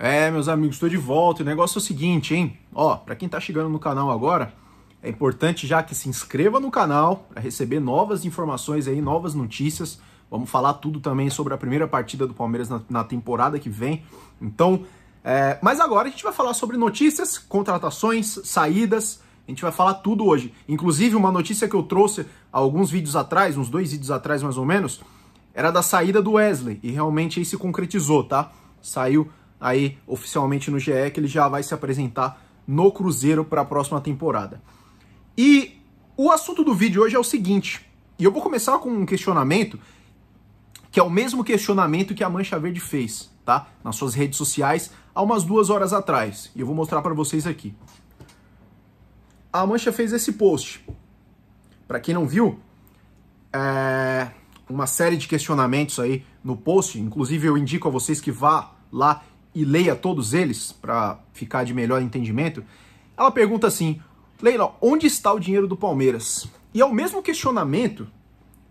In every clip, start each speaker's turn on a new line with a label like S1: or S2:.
S1: É, meus amigos, estou de volta. O negócio é o seguinte, hein? Ó, para quem está chegando no canal agora, é importante já que se inscreva no canal para receber novas informações aí, novas notícias. Vamos falar tudo também sobre a primeira partida do Palmeiras na, na temporada que vem. Então, é, mas agora a gente vai falar sobre notícias, contratações, saídas. A gente vai falar tudo hoje. Inclusive, uma notícia que eu trouxe alguns vídeos atrás, uns dois vídeos atrás mais ou menos, era da saída do Wesley. E realmente aí se concretizou, tá? Saiu aí oficialmente no GE que ele já vai se apresentar no Cruzeiro para a próxima temporada. E o assunto do vídeo hoje é o seguinte, e eu vou começar com um questionamento que é o mesmo questionamento que a Mancha Verde fez, tá? Nas suas redes sociais há umas duas horas atrás, e eu vou mostrar para vocês aqui. A Mancha fez esse post. Para quem não viu, é uma série de questionamentos aí no post, inclusive eu indico a vocês que vá lá e leia todos eles para ficar de melhor entendimento, ela pergunta assim: Leila, onde está o dinheiro do Palmeiras? E é o mesmo questionamento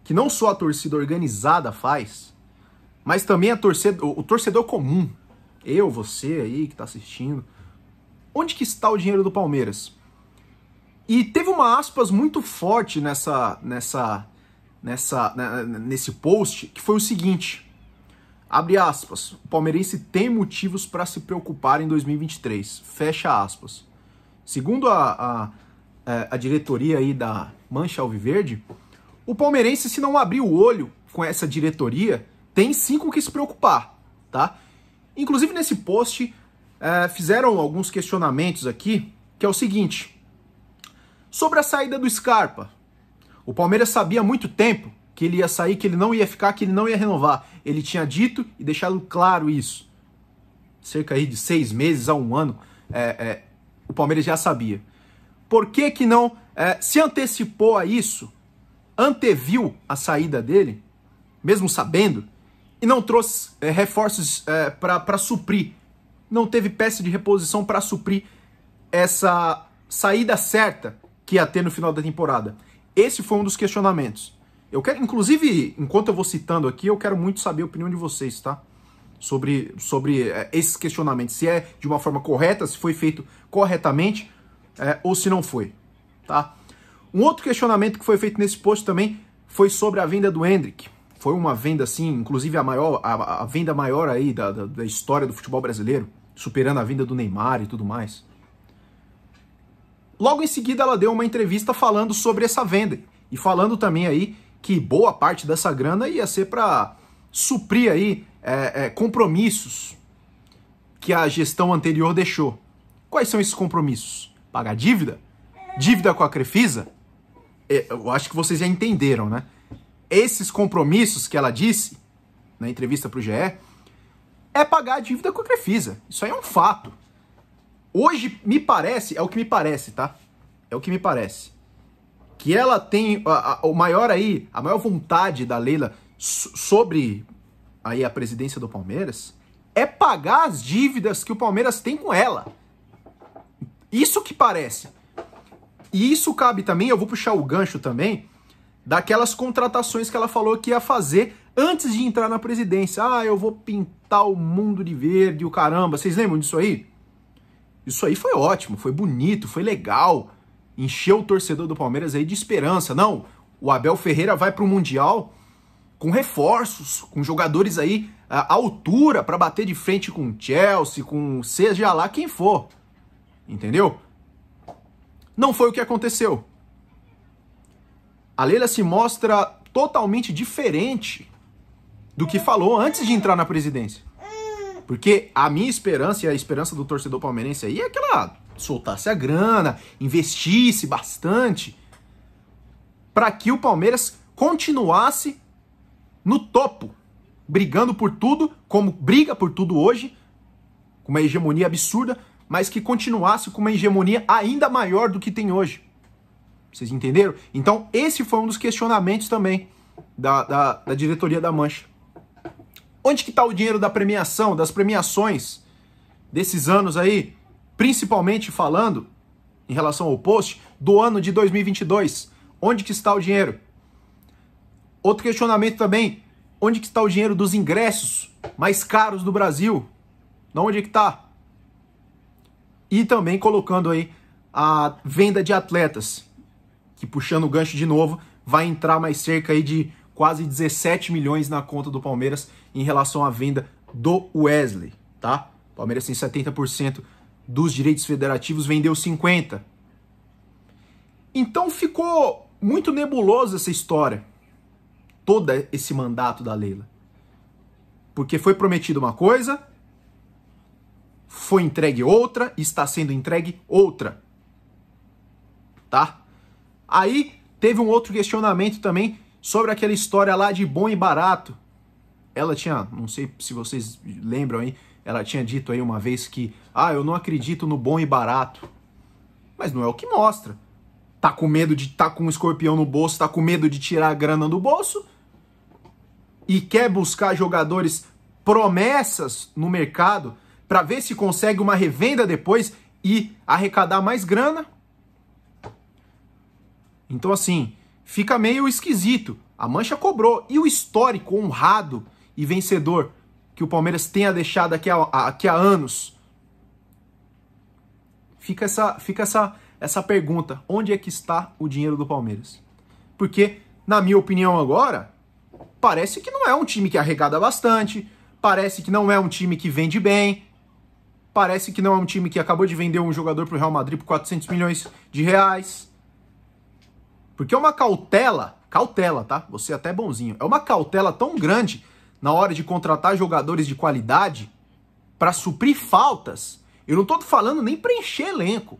S1: que não só a torcida organizada faz, mas também a o torcedor comum, eu, você aí que está assistindo, onde que está o dinheiro do Palmeiras? E teve uma aspas muito forte nessa, nessa, nessa, né, nesse post que foi o seguinte: Abre aspas. O palmeirense tem motivos para se preocupar em 2023. Fecha aspas. Segundo a, a, é, a diretoria aí da Mancha Alviverde, o palmeirense, se não abrir o olho com essa diretoria, tem cinco que se preocupar, tá? Inclusive nesse post é, fizeram alguns questionamentos aqui, que é o seguinte. Sobre a saída do Scarpa. O Palmeiras sabia há muito tempo que ele ia sair, que ele não ia ficar, que ele não ia renovar. Ele tinha dito e deixado claro isso. Cerca aí de seis meses a um ano, é, é, o Palmeiras já sabia. Por que que não é, se antecipou a isso, anteviu a saída dele, mesmo sabendo, e não trouxe é, reforços é, para suprir? Não teve peça de reposição para suprir essa saída certa que ia ter no final da temporada. Esse foi um dos questionamentos. Eu quero, inclusive, enquanto eu vou citando aqui, eu quero muito saber a opinião de vocês, tá? Sobre, sobre é, esses questionamentos, se é de uma forma correta, se foi feito corretamente é, ou se não foi, tá? Um outro questionamento que foi feito nesse post também foi sobre a venda do Hendrick. Foi uma venda, assim, inclusive a maior, a, a venda maior aí da, da, da história do futebol brasileiro, superando a venda do Neymar e tudo mais. Logo em seguida, ela deu uma entrevista falando sobre essa venda e falando também aí que boa parte dessa grana ia ser para suprir aí é, é, compromissos que a gestão anterior deixou. Quais são esses compromissos? Pagar dívida? Dívida com a Crefisa? É, eu acho que vocês já entenderam, né? Esses compromissos que ela disse na entrevista para o GE é pagar a dívida com a Crefisa. Isso aí é um fato. Hoje, me parece, é o que me parece, tá? É o que me parece que ela tem o maior aí, a maior vontade da Leila sobre aí a presidência do Palmeiras é pagar as dívidas que o Palmeiras tem com ela. Isso que parece. E isso cabe também, eu vou puxar o gancho também, daquelas contratações que ela falou que ia fazer antes de entrar na presidência. Ah, eu vou pintar o mundo de verde, o caramba. Vocês lembram disso aí? Isso aí foi ótimo, foi bonito, foi legal encheu o torcedor do Palmeiras aí de esperança. Não, o Abel Ferreira vai para o Mundial com reforços, com jogadores aí ah, à altura para bater de frente com o Chelsea, com seja lá quem for. Entendeu? Não foi o que aconteceu. A Leila se mostra totalmente diferente do que falou antes de entrar na presidência. Porque a minha esperança e a esperança do torcedor palmeirense aí é aquela soltasse a grana, investisse bastante para que o Palmeiras continuasse no topo, brigando por tudo, como briga por tudo hoje, com uma hegemonia absurda, mas que continuasse com uma hegemonia ainda maior do que tem hoje. Vocês entenderam? Então, esse foi um dos questionamentos também da, da, da diretoria da Mancha. Onde que está o dinheiro da premiação, das premiações desses anos aí? principalmente falando em relação ao post do ano de 2022. Onde que está o dinheiro? Outro questionamento também, onde que está o dinheiro dos ingressos mais caros do Brasil? Na onde é que está? E também colocando aí a venda de atletas, que puxando o gancho de novo, vai entrar mais cerca aí de quase 17 milhões na conta do Palmeiras em relação à venda do Wesley, tá? Palmeiras tem 70% dos direitos federativos vendeu 50. Então ficou muito nebulosa essa história. Todo esse mandato da Leila. Porque foi prometida uma coisa, foi entregue outra, está sendo entregue outra. Tá? Aí teve um outro questionamento também sobre aquela história lá de bom e barato. Ela tinha, não sei se vocês lembram aí, ela tinha dito aí uma vez que, ah, eu não acredito no bom e barato. Mas não é o que mostra. Tá com medo de estar tá com um escorpião no bolso, tá com medo de tirar a grana do bolso e quer buscar jogadores promessas no mercado para ver se consegue uma revenda depois e arrecadar mais grana. Então assim, fica meio esquisito. A Mancha cobrou e o histórico honrado e vencedor que o Palmeiras tenha deixado aqui há, aqui há anos? Fica essa, fica essa, essa pergunta: onde é que está o dinheiro do Palmeiras? Porque, na minha opinião, agora, parece que não é um time que arrecada bastante, parece que não é um time que vende bem, parece que não é um time que acabou de vender um jogador para o Real Madrid por 400 milhões de reais. Porque é uma cautela, cautela, tá? Você é até bonzinho. É uma cautela tão grande na hora de contratar jogadores de qualidade para suprir faltas. Eu não estou falando nem preencher elenco.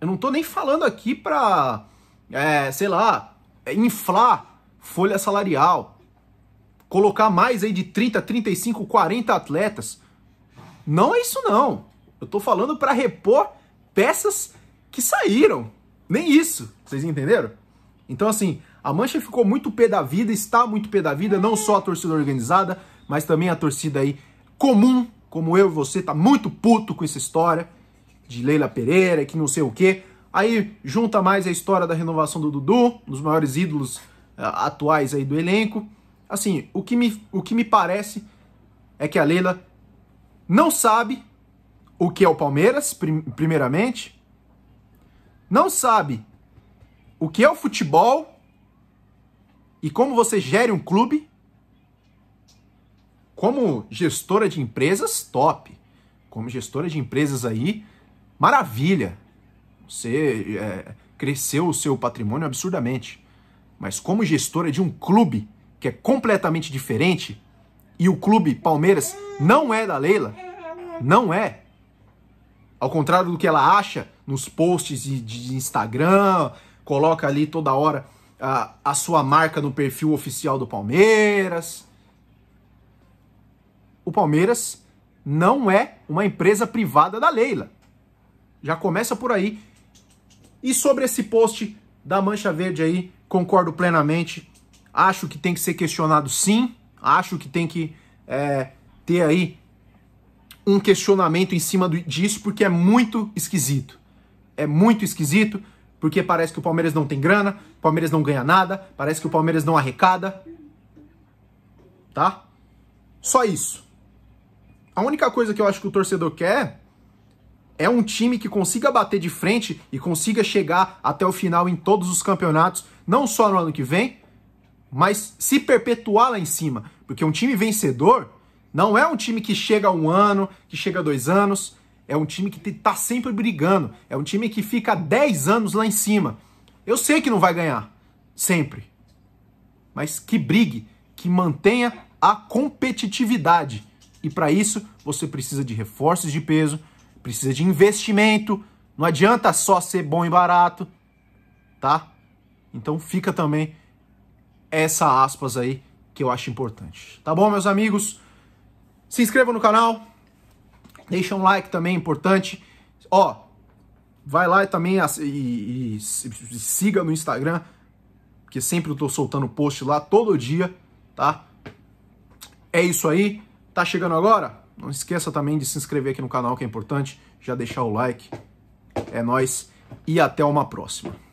S1: Eu não estou nem falando aqui para, é, sei lá, inflar folha salarial. Colocar mais aí de 30, 35, 40 atletas. Não é isso não. Eu estou falando para repor peças que saíram. Nem isso. Vocês entenderam? Então assim, a Mancha ficou muito pé da vida, está muito pé da vida, não só a torcida organizada, mas também a torcida aí comum, como eu e você, tá muito puto com essa história de Leila Pereira, que não sei o quê. Aí junta mais a história da renovação do Dudu, um dos maiores ídolos uh, atuais aí do elenco. Assim, o que, me, o que me parece é que a Leila não sabe o que é o Palmeiras, prim primeiramente, não sabe o que é o futebol e como você gere um clube. Como gestora de empresas, top. Como gestora de empresas aí, maravilha. Você é, cresceu o seu patrimônio absurdamente. Mas como gestora de um clube que é completamente diferente, e o clube Palmeiras não é da Leila, não é. Ao contrário do que ela acha nos posts de, de Instagram, coloca ali toda hora a, a sua marca no perfil oficial do Palmeiras. O Palmeiras não é uma empresa privada da Leila. Já começa por aí. E sobre esse post da Mancha Verde aí, concordo plenamente. Acho que tem que ser questionado sim. Acho que tem que é, ter aí um questionamento em cima disso, porque é muito esquisito. É muito esquisito. Porque parece que o Palmeiras não tem grana, o Palmeiras não ganha nada, parece que o Palmeiras não arrecada. Tá? Só isso. A única coisa que eu acho que o torcedor quer é um time que consiga bater de frente e consiga chegar até o final em todos os campeonatos, não só no ano que vem, mas se perpetuar lá em cima. Porque um time vencedor não é um time que chega um ano, que chega dois anos, é um time que tá sempre brigando. É um time que fica 10 anos lá em cima. Eu sei que não vai ganhar. Sempre. Mas que brigue, que mantenha a competitividade. E para isso, você precisa de reforços de peso, precisa de investimento. Não adianta só ser bom e barato, tá? Então fica também essa aspas aí que eu acho importante. Tá bom, meus amigos? Se inscreva no canal, Deixa um like também, é importante. Ó, vai lá também e, e, e siga no Instagram, porque sempre eu tô soltando post lá todo dia, tá? É isso aí. Tá chegando agora? Não esqueça também de se inscrever aqui no canal, que é importante. Já deixar o like. É nós e até uma próxima.